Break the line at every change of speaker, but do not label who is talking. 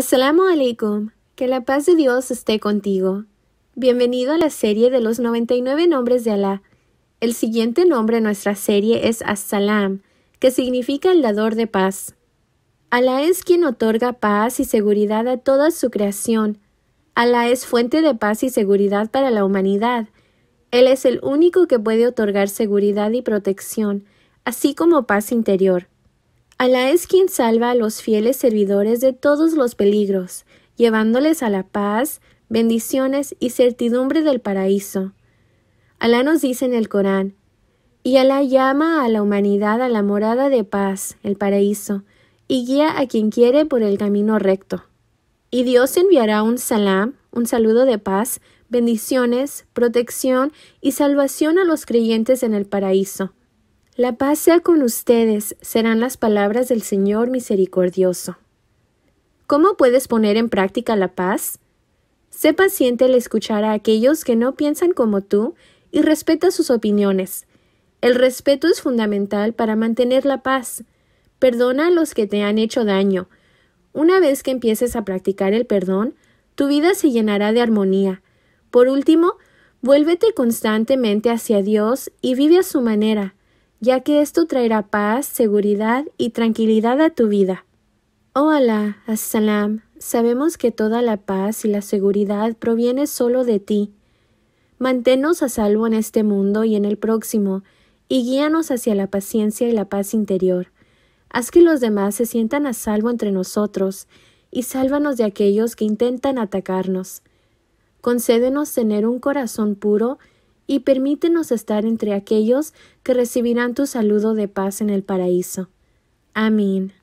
Assalamu alaikum. Que la paz de Dios esté contigo. Bienvenido a la serie de los 99 nombres de Alá. El siguiente nombre en nuestra serie es Assalam, que significa el dador de paz. Alá es quien otorga paz y seguridad a toda su creación. Alá es fuente de paz y seguridad para la humanidad. Él es el único que puede otorgar seguridad y protección, así como paz interior. Alá es quien salva a los fieles servidores de todos los peligros, llevándoles a la paz, bendiciones y certidumbre del paraíso. Alá nos dice en el Corán, y Alá llama a la humanidad a la morada de paz, el paraíso, y guía a quien quiere por el camino recto. Y Dios enviará un salam, un saludo de paz, bendiciones, protección y salvación a los creyentes en el paraíso. La paz sea con ustedes, serán las palabras del Señor misericordioso. ¿Cómo puedes poner en práctica la paz? Sé paciente al escuchar a aquellos que no piensan como tú y respeta sus opiniones. El respeto es fundamental para mantener la paz. Perdona a los que te han hecho daño. Una vez que empieces a practicar el perdón, tu vida se llenará de armonía. Por último, vuélvete constantemente hacia Dios y vive a su manera ya que esto traerá paz, seguridad y tranquilidad a tu vida. Oh Alá, salam sabemos que toda la paz y la seguridad proviene solo de ti. Manténnos a salvo en este mundo y en el próximo, y guíanos hacia la paciencia y la paz interior. Haz que los demás se sientan a salvo entre nosotros, y sálvanos de aquellos que intentan atacarnos. Concédenos tener un corazón puro y permítenos estar entre aquellos que recibirán tu saludo de paz en el paraíso. Amén.